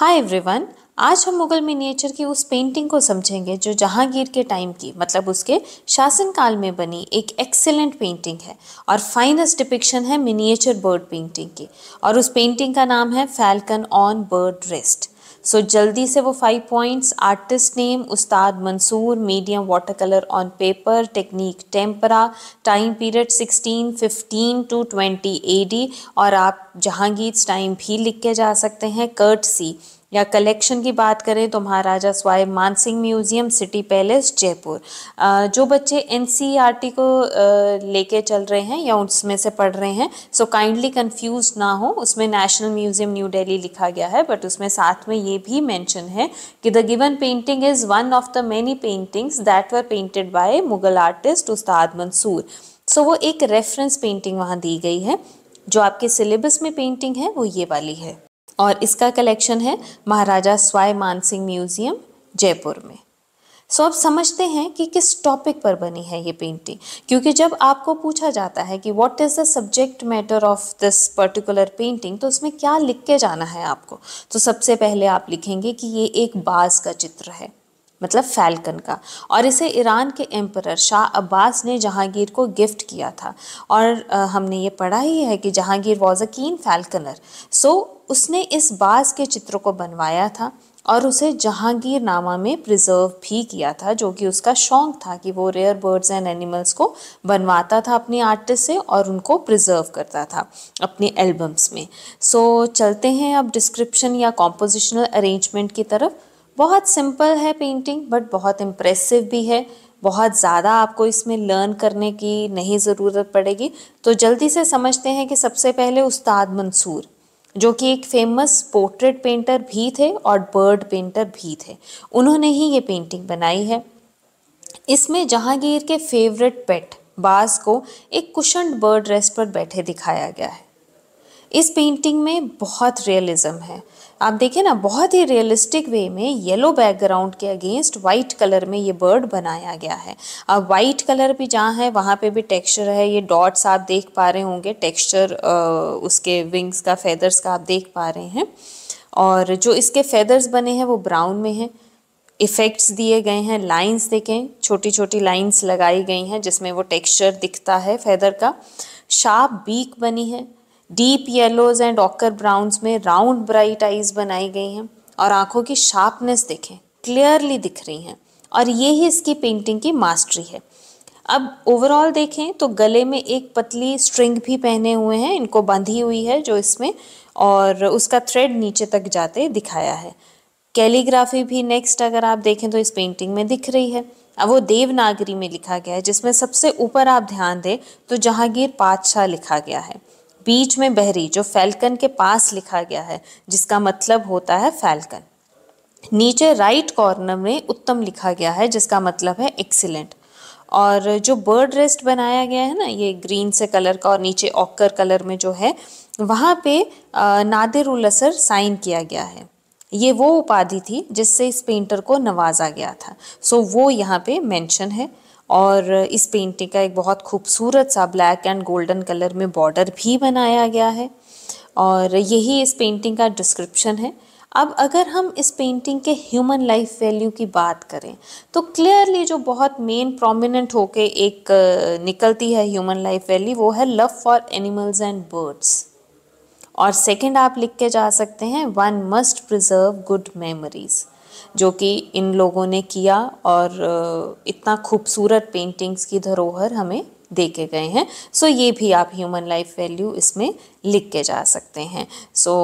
hi everyone आज हम Mughal miniature की उस पेंटिंग को समझेंगे जो जहांगीर के टाइम की मतलब उसके शासनकाल में बनी एक एक्सेलेंट पेंटिंग है और फाइनेस्ट डिपिक्शन है मिनिएचर बर्ड पेंटिंग की और उस पेंटिंग का नाम है falcon on bird rest so so, जल्दी से वो five points artist name Ustad Mansur medium water colour on paper technique tempera time period sixteen fifteen to A D और आप जहांगीर टाइम भी लिख के जा सकते हैं कर्ट सी या कलेक्शन की बात करें तो Maharaja Sawai Mansingh museum city palace Jaipur जो बच्चे एन e को लेके चल रहे हैं या उसमें से पढ़ रहे हैं सो काइंडली कंफ्यूज ना हो उसमें नेशनल म्यूज़ियम न्यू दिल्ली लिखा गया है बट उसमें साथ में ये भी मेंशन है कि the given painting is one of the many paintings that were painted by Mughal artist Ustad Mansur सो वो एक रेफरेंस पेंटिंग वहाँ दी गई है जो आपके सिलेबस में पेंटिंग है वो ये वाली है और इसका कलेक्शन है महाराजा स्वाई मानसिंह म्यूज़ियम जयपुर में सो आप अब समझते हैं कि किस टॉपिक पर बनी है ये पेंटिंग क्योंकि जब आपको पूछा जाता है कि what is the subject matter of this particular painting तो उसमें क्या लिख के जाना है आपको तो सबसे पहले आप लिखेंगे कि ये एक बाज का चित्र है मतलब फैल्कन का और इसे ईरान के एम्पर शाह अब्बास ने जहांगीर को गिफ्ट किया था और आ, हमने ये पढ़ा ही है कि जहांगीर वॉज अ कीन फैल्कनर सो उसने इस बाज के चित्र को बनवाया था और उसे जहांगीर नामा में प्रिजर्व भी किया था जो कि उसका शौक था कि वो रेयर बर्ड्स एंड एनिमल्स को बनवाता था अपने आर्टिस्ट से और उनको प्रिजर्व करता था अपने एल्बम्स में सो so, चलते हैं अब डिस्क्रिप्शन या कॉम्पोजिशनल अरेंजमेंट की तरफ बहुत सिंपल है पेंटिंग बट बहुत इम्प्रेसिव भी है बहुत ज़्यादा आपको इसमें लर्न करने की नहीं ज़रूरत पड़ेगी तो जल्दी से समझते हैं कि सबसे पहले उस्ताद मंसूर जो कि एक फेमस पोर्ट्रेट पेंटर भी थे और बर्ड पेंटर भी थे उन्होंने ही ये पेंटिंग बनाई है इसमें जहांगीर के फेवरेट पेट बाज को एक कुशंड बर्ड रेस्ट पर बैठे दिखाया गया है इस पेंटिंग में बहुत रियलिज्म है आप देखें ना बहुत ही रियलिस्टिक वे में येलो बैकग्राउंड के अगेंस्ट वाइट कलर में ये बर्ड बनाया गया है अब वाइट कलर भी जहाँ है वहाँ पे भी टेक्सचर है ये डॉट्स आप देख पा रहे होंगे टेक्सचर उसके विंग्स का फेदर्स का आप देख पा रहे हैं और जो इसके फेदर्स बने हैं वो ब्राउन में हैं इफ़ेक्ट्स दिए गए हैं लाइंस देखें छोटी छोटी लाइंस लगाई गई हैं जिसमें वो टेक्सचर दिखता है फेदर का शार्प बीक बनी है deep yellows and ochre browns में राउंड ब्राइट आइज बनाई गई हैं और आंखों की शार्पनेस देखें क्लियरली दिख रही हैं और ये ही इसकी पेंटिंग की मास्टरी है अब ओवरऑल देखें तो गले में एक पतली स्ट्रिंग भी पहने हुए हैं इनको बंधी हुई है जो इसमें और उसका थ्रेड नीचे तक जाते दिखाया है कैलीग्राफी भी नेक्स्ट अगर आप देखें तो इस पेंटिंग में दिख रही है अब वो देवनागरी में लिखा गया है जिसमें सबसे ऊपर आप ध्यान दें तो जहांगीर पातशाह लिखा गया है बीच में बहरी जो फैल्कन के पास लिखा गया है जिसका मतलब होता है फैल्कन नीचे राइट कॉर्नर में उत्तम लिखा गया है जिसका मतलब है एक्सीलेंट और जो बर्ड रेस्ट बनाया गया है ना ये ग्रीन से कलर का और नीचे ऑकर कलर में जो है वहाँ पे नादिर उल असर साइन किया गया है ये वो उपाधि थी जिससे इस पेंटर को नवाजा गया था सो वो यहाँ पे मेंशन है और इस पेंटिंग का एक बहुत खूबसूरत सा ब्लैक एंड गोल्डन कलर में बॉर्डर भी बनाया गया है और यही इस पेंटिंग का डिस्क्रिप्शन है अब अगर हम इस पेंटिंग के ह्यूमन लाइफ वैल्यू की बात करें तो क्लियरली जो बहुत मेन प्रोमिनेंट होके एक निकलती है ह्यूमन लाइफ वैल्यू वो है love for animals and birds और सेकंड आप लिख के जा सकते हैं one must preserve good memories जो कि इन लोगों ने किया और इतना खूबसूरत पेंटिंग्स की धरोहर हमें दे के गए हैं सो so, ये भी आप ह्यूमन लाइफ वैल्यू इसमें लिख के जा सकते हैं so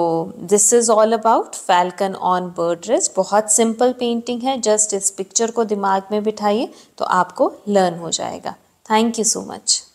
this is all about falcon on bird rest बहुत सिंपल पेंटिंग है जस्ट इस पिक्चर को दिमाग में बिठाइए तो आपको लर्न हो जाएगा थैंक यू सो मच